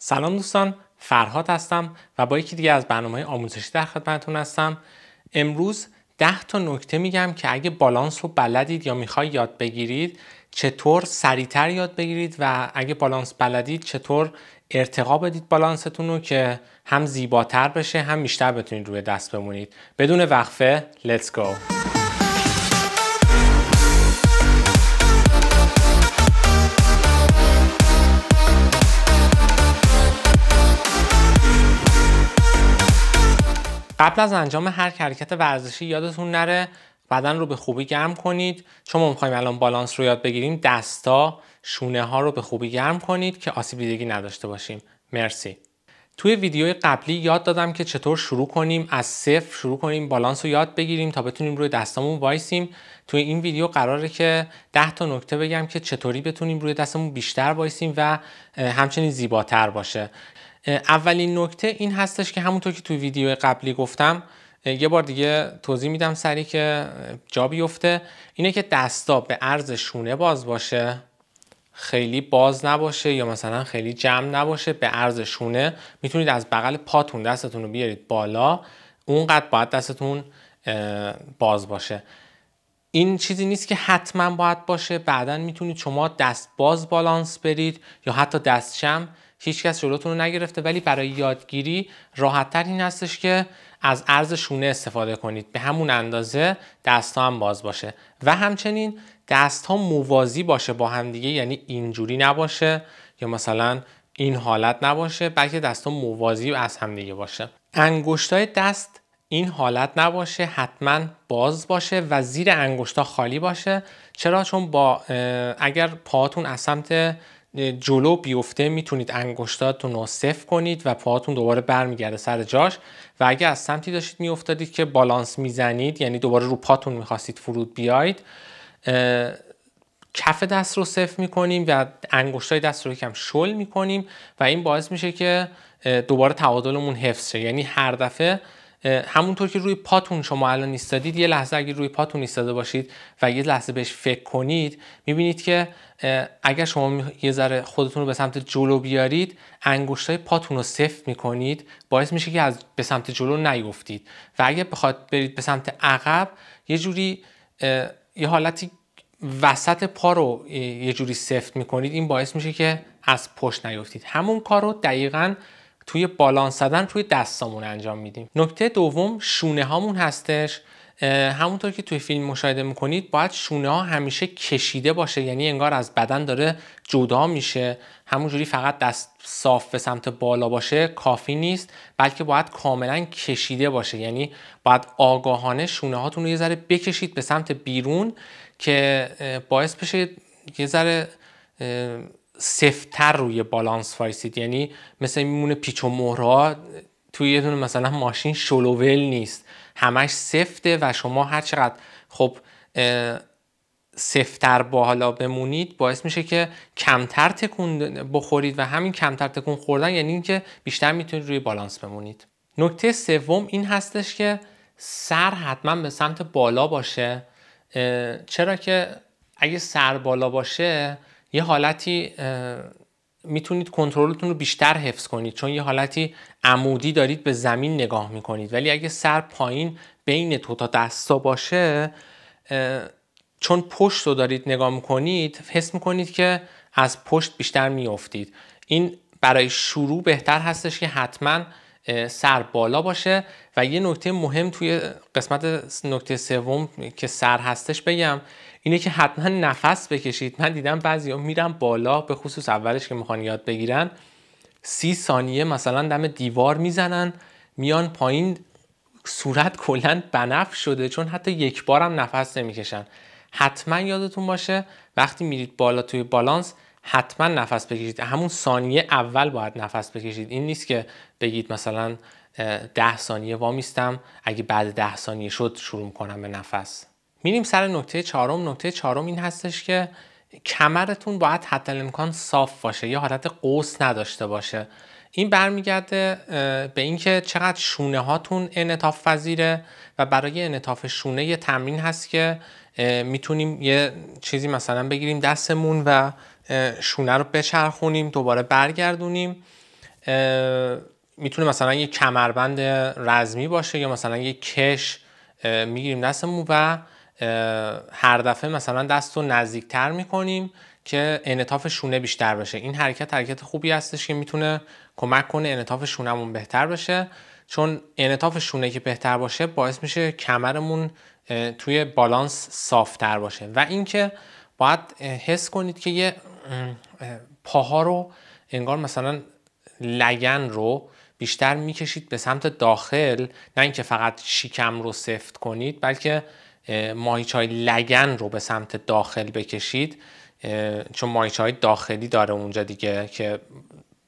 سلام دوستان فرهاد هستم و با یکی دیگه از برنامه آموزشی در خدمتتون هستم امروز 10 تا نکته میگم که اگه بالانس رو بلدید یا میخوای یاد بگیرید چطور سریعتر یاد بگیرید و اگه بالانس بلدید چطور ارتقا بدید بالانستون رو که هم زیباتر بشه هم بیشتر بتونید روی دست بمونید بدون وقفه let's گو قبل از انجام هر حرکت ورزشی یادتون نره بدن رو به خوبی گرم کنید چون ما میخوایم الان بالانس رو یاد بگیریم دستا شونه ها رو به خوبی گرم کنید که آسیب دیدگی نداشته باشیم مرسی توی ویدیوی قبلی یاد دادم که چطور شروع کنیم از صفر شروع کنیم بالانس رو یاد بگیریم تا بتونیم روی دستامون وایسیم توی این ویدیو قراره که 10 تا نکته بگم که چطوری بتونیم روی دستمون بیشتر وایسیم و همچنین زیباتر باشه اولین نکته این هستش که همونطور که تو ویدیو قبلی گفتم یه بار دیگه توضیح میدم سری که جا بیفته اینه که دستا به عرض شونه باز باشه خیلی باز نباشه یا مثلا خیلی جمع نباشه به عرض شونه میتونید از بغل پاتون دستتون رو بیارید بالا اونقدر باید دستتون باز باشه این چیزی نیست که حتما باید باشه بعدا میتونید شما دست باز بالانس برید یا حتی دست شم هیچکس جلوتون رو نگرفته ولی برای یادگیری راحتتر این هستش که از عرض شونه استفاده کنید به همون اندازه دست هم باز باشه و همچنین دست ها موازی باشه با هم دیگه یعنی اینجوری نباشه یا مثلا این حالت نباشه بلکه دست ها موازی از هم دیگه باشه های دست این حالت نباشه حتما باز باشه و زیر انگشتا خالی باشه چرا چون با اگر پاتون از سمت جلو بیفته میتونید انگشتاتون رو صفر کنید و پاهاتون دوباره برمیگرده سر جاش و اگه از سمتی داشتید میافتادید که بالانس میزنید یعنی دوباره رو پاتون میخواستید فرود بیاید کف دست رو صفر میکنیم و انگشتای دست رو یکم شل میکنیم و این باعث میشه که دوباره تعادلمون حفظ شه یعنی هر دفعه همونطور که روی پاتون شما الان ایستادید یه لحظه اگه روی پاتون ایستاده باشید و یه لحظه بهش فکر کنید میبینید که اگر شما یه ذره خودتون رو به سمت جلو بیارید انگشتای پاتون رو سفت میکنید باعث میشه که از به سمت جلو نیفتید و اگر بخواد برید به سمت عقب یه جوری یه حالتی وسط پا رو یه جوری سفت میکنید این باعث میشه که از پشت نیفتید همون کار رو دقیقاً توی بالانس زدن روی دستامون انجام میدیم نکته دوم شونه هامون هستش همونطور که توی فیلم مشاهده میکنید باید شونه ها همیشه کشیده باشه یعنی انگار از بدن داره جدا میشه همونجوری فقط دست صاف به سمت بالا باشه کافی نیست بلکه باید کاملا کشیده باشه یعنی باید آگاهانه شونه هاتون رو یه ذره بکشید به سمت بیرون که باعث بشه یه ذره سفتر روی بالانس فایسید یعنی مثل میمونه پیچ و مهرها توی یه دونه مثلا ماشین شلوول نیست همش سفته و شما هر چقدر خب سفتر با حالا بمونید باعث میشه که کمتر تکون بخورید و همین کمتر تکون خوردن یعنی اینکه بیشتر میتونید روی بالانس بمونید نکته سوم این هستش که سر حتما به سمت بالا باشه چرا که اگه سر بالا باشه یه حالتی میتونید کنترلتون رو بیشتر حفظ کنید چون یه حالتی عمودی دارید به زمین نگاه میکنید ولی اگه سر پایین بین تو تا دستا باشه چون پشت رو دارید نگاه میکنید حس میکنید که از پشت بیشتر میافتید این برای شروع بهتر هستش که حتما سر بالا باشه و یه نکته مهم توی قسمت نکته سوم که سر هستش بگم اینه که حتما نفس بکشید من دیدم بعضیا میرن بالا به خصوص اولش که میخوان یاد بگیرن سی ثانیه مثلا دم دیوار میزنن میان پایین صورت کلا بنف شده چون حتی یک بارم نفس نمیکشن حتما یادتون باشه وقتی میرید بالا توی بالانس حتما نفس بکشید همون ثانیه اول باید نفس بکشید این نیست که بگید مثلا ده ثانیه وامیستم اگه بعد ده ثانیه شد شروع کنم به نفس میریم سر نکته چهارم نکته چهارم این هستش که کمرتون باید حتی امکان صاف باشه یا حالت قوس نداشته باشه این برمیگرده به اینکه چقدر شونه هاتون انطاف پذیره و برای انعطاف شونه یه تمرین هست که میتونیم یه چیزی مثلا بگیریم دستمون و شونه رو بچرخونیم دوباره برگردونیم میتونه مثلا یه کمربند رزمی باشه یا مثلا یه کش میگیریم دستمون و هر دفعه مثلا دست رو نزدیکتر میکنیم که انعطاف شونه بیشتر باشه این حرکت حرکت خوبی هستش که میتونه کمک کنه انعطاف شونهمون بهتر بشه چون انعطاف شونه که بهتر باشه باعث میشه کمرمون توی بالانس صافتر باشه و اینکه باید حس کنید که یه پاها رو انگار مثلا لگن رو بیشتر میکشید به سمت داخل نه اینکه فقط شیکم رو سفت کنید بلکه ماهیچای لگن رو به سمت داخل بکشید چون مایچه های داخلی داره اونجا دیگه که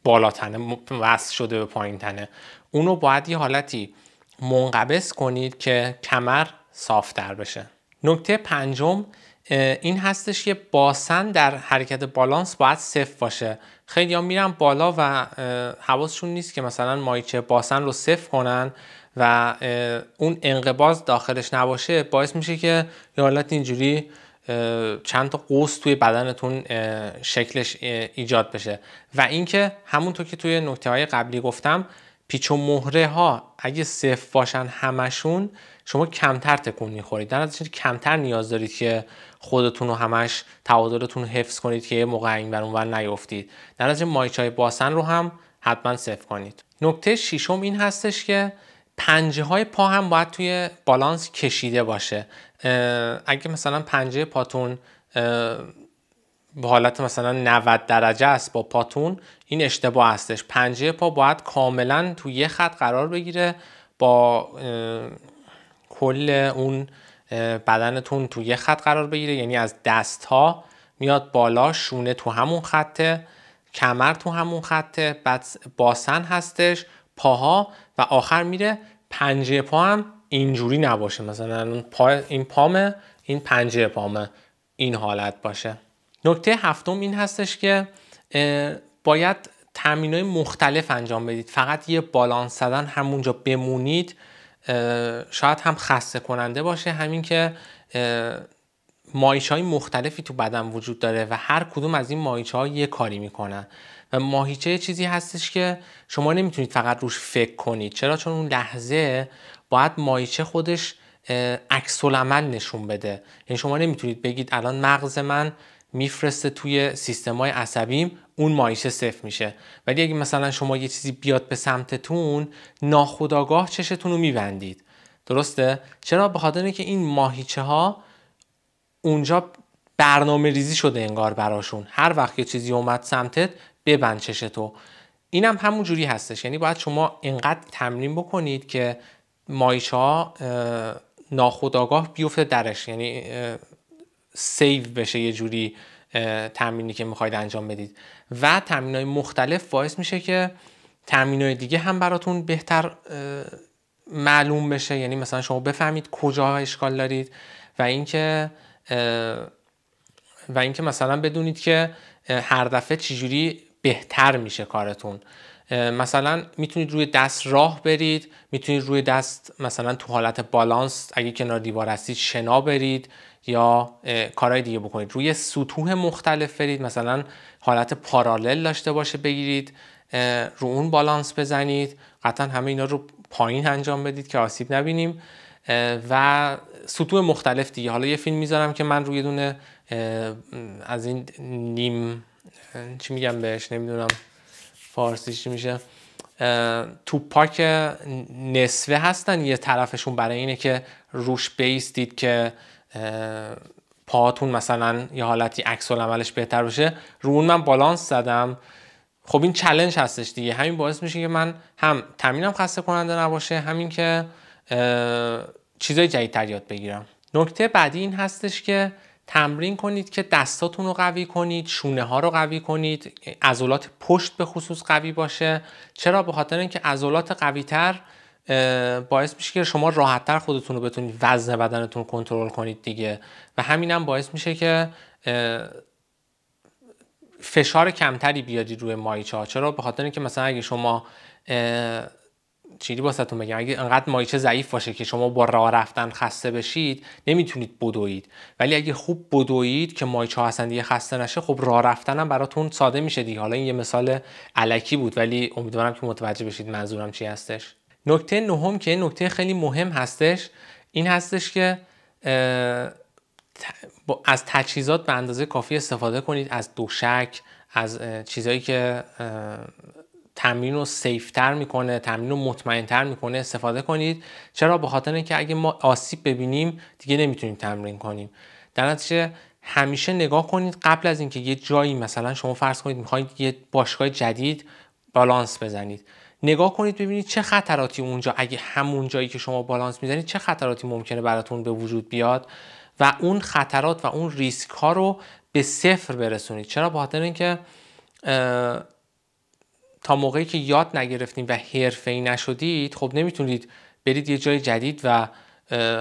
بالاتنه وصل شده به پایین تنه اونو باید یه حالتی منقبض کنید که کمر صافتر بشه نکته پنجم این هستش که باسن در حرکت بالانس باید صفر باشه خیلی ها میرن بالا و حواسشون نیست که مثلا مایچه باسن رو صفر کنن و اون انقباز داخلش نباشه باعث میشه که یه حالت اینجوری چند تا قوس توی بدنتون شکلش ایجاد بشه و اینکه همونطور که توی نکته های قبلی گفتم پیچ و مهره ها اگه صفر باشن همشون شما کمتر تکون میخورید در نتیجه کمتر نیاز دارید که خودتون رو همش تعادلتون حفظ کنید که یه موقع این بر اونور نیفتید در نتیجه مایچای باسن رو هم حتما صفر کنید نکته شیشم این هستش که پنجه های پا هم باید توی بالانس کشیده باشه اگه مثلا پنجه پاتون به حالت مثلا 90 درجه است با پاتون این اشتباه هستش پنجه پا باید کاملا توی یه خط قرار بگیره با کل اون بدنتون توی یه خط قرار بگیره یعنی از دست ها میاد بالا شونه تو همون خطه کمر تو همون خطه بعد باسن هستش پاها و آخر میره پنجه پا هم اینجوری نباشه مثلا پا این پامه این پنجه پامه این حالت باشه نکته هفتم این هستش که باید تمرین های مختلف انجام بدید فقط یه بالانس زدن همونجا بمونید شاید هم خسته کننده باشه همین که مایش های مختلفی تو بدن وجود داره و هر کدوم از این مایش ها یه کاری میکنن ماهیچه چیزی هستش که شما نمیتونید فقط روش فکر کنید چرا چون اون لحظه باید ماهیچه خودش عکس عمل نشون بده یعنی شما نمیتونید بگید الان مغز من میفرسته توی سیستمای عصبیم اون ماهیچه صفر میشه ولی اگه مثلا شما یه چیزی بیاد به سمتتون ناخداگاه چشتون رو میبندید درسته چرا به خاطر که این ماهیچه ها اونجا برنامه ریزی شده انگار براشون هر وقت یه چیزی اومد سمتت ببند تو اینم هم همون جوری هستش یعنی باید شما انقدر تمرین بکنید که مایش ها ناخداگاه بیفته درش یعنی سیو بشه یه جوری تمرینی که میخواید انجام بدید و تمرین های مختلف باعث میشه که تمرین های دیگه هم براتون بهتر معلوم بشه یعنی مثلا شما بفهمید کجا اشکال دارید و اینکه و اینکه مثلا بدونید که هر دفعه چجوری بهتر میشه کارتون مثلا میتونید روی دست راه برید میتونید روی دست مثلا تو حالت بالانس اگه کنار دیوار هستید شنا برید یا کارهای دیگه بکنید روی سطوح مختلف برید مثلا حالت پارالل داشته باشه بگیرید رو اون بالانس بزنید قطعا همه اینا رو پایین انجام بدید که آسیب نبینیم و سطوح مختلف دیگه حالا یه فیلم میذارم که من روی دونه از این نیم یعنی چی میگم بهش نمیدونم فارسی چی میشه پاک نصفه هستن یه طرفشون برای اینه که روش بیستید که پاهاتون مثلا یه حالتی عکس عملش بهتر بشه رو اون من بالانس زدم خب این چلنج هستش دیگه همین باعث میشه که من هم تمینم خسته کننده نباشه همین که چیزای جدیدتر یاد بگیرم نکته بعدی این هستش که تمرین کنید که دستاتون رو قوی کنید شونه ها رو قوی کنید عضلات پشت به خصوص قوی باشه چرا به خاطر اینکه عضلات قوی تر باعث میشه که شما راحتتر خودتون رو بتونید وزن بدنتون کنترل کنید دیگه و همین هم باعث میشه که فشار کمتری بیادید روی مایچه ها چرا به خاطر اینکه مثلا اگه شما چیزی واسهتون بگم اگه انقدر مایچه ضعیف باشه که شما با راه رفتن خسته بشید نمیتونید بدوید ولی اگه خوب بدوید که مایچه هستن دیگه خسته نشه خب راه رفتن هم براتون ساده میشه دیگه حالا این یه مثال علکی بود ولی امیدوارم که متوجه بشید منظورم چی هستش نکته نهم که نکته خیلی مهم هستش این هستش که از تجهیزات به اندازه کافی استفاده کنید از دوشک از چیزایی که تمرین رو سیفتر میکنه تمرین رو مطمئنتر میکنه استفاده کنید چرا به خاطر اینکه اگه ما آسیب ببینیم دیگه نمیتونیم تمرین کنیم در نتیجه همیشه نگاه کنید قبل از اینکه یه جایی مثلا شما فرض کنید میخواید یه باشگاه جدید بالانس بزنید نگاه کنید ببینید چه خطراتی اونجا اگه همون جایی که شما بالانس میزنید چه خطراتی ممکنه براتون به وجود بیاد و اون خطرات و اون ریسک ها رو به صفر برسونید چرا به خاطر اینکه تا موقعی که یاد نگرفتید و حرفه‌ای نشدید خب نمیتونید برید یه جای جدید و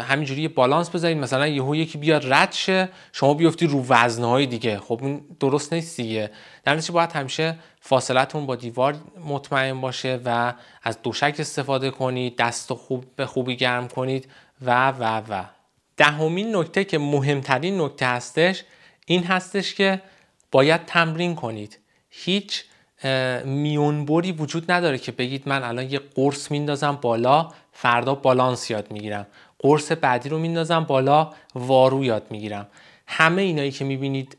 همینجوری یه بالانس بذارید مثلا یهو یکی بیاد رد شه شما بیفتی رو وزنهای دیگه خب این درست نیست دیگه در نتیجه باید همیشه فاصلتون با دیوار مطمئن باشه و از دوشک استفاده کنید دست خوب به خوبی گرم کنید و و و دهمین نکته که مهمترین نکته هستش این هستش که باید تمرین کنید هیچ میونبری وجود نداره که بگید من الان یه قرص میندازم بالا فردا بالانس یاد میگیرم قرص بعدی رو میندازم بالا وارو یاد میگیرم همه اینایی که میبینید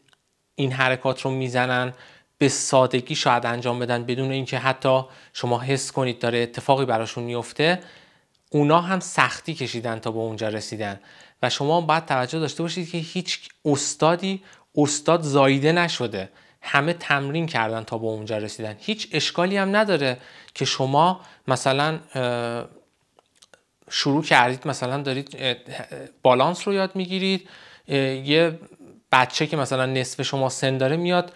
این حرکات رو میزنن به سادگی شاید انجام بدن بدون اینکه حتی شما حس کنید داره اتفاقی براشون میفته اونا هم سختی کشیدن تا به اونجا رسیدن و شما باید توجه داشته باشید که هیچ استادی استاد زایده نشده همه تمرین کردن تا به اونجا رسیدن هیچ اشکالی هم نداره که شما مثلا شروع کردید مثلا دارید بالانس رو یاد میگیرید یه بچه که مثلا نصف شما سن داره میاد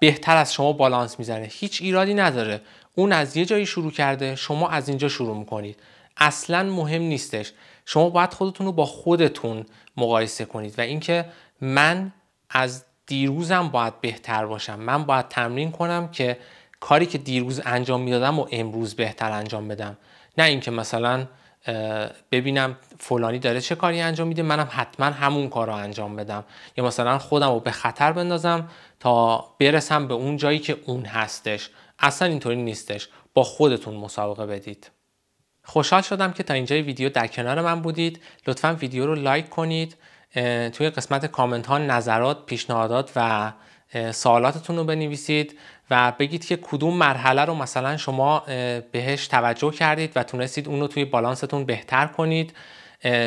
بهتر از شما بالانس میزنه هیچ ایرادی نداره اون از یه جایی شروع کرده شما از اینجا شروع میکنید اصلا مهم نیستش شما باید خودتون رو با خودتون مقایسه کنید و اینکه من از دیروزم باید بهتر باشم من باید تمرین کنم که کاری که دیروز انجام میدادم و امروز بهتر انجام بدم نه اینکه مثلا ببینم فلانی داره چه کاری انجام میده منم حتما همون کار رو انجام بدم یا مثلا خودم رو به خطر بندازم تا برسم به اون جایی که اون هستش اصلا اینطوری نیستش با خودتون مسابقه بدید خوشحال شدم که تا اینجای ویدیو در کنار من بودید لطفا ویدیو رو لایک کنید توی قسمت کامنت ها نظرات، پیشنهادات و سوالاتتون رو بنویسید و بگید که کدوم مرحله رو مثلا شما بهش توجه کردید و تونستید اون رو توی بالانستون بهتر کنید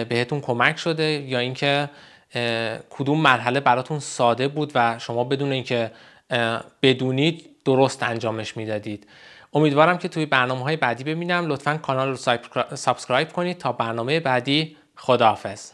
بهتون کمک شده یا اینکه کدوم مرحله براتون ساده بود و شما بدون اینکه بدونید درست انجامش میدادید امیدوارم که توی برنامه های بعدی ببینم لطفا کانال رو سابسکرایب کنید تا برنامه بعدی خداحافظ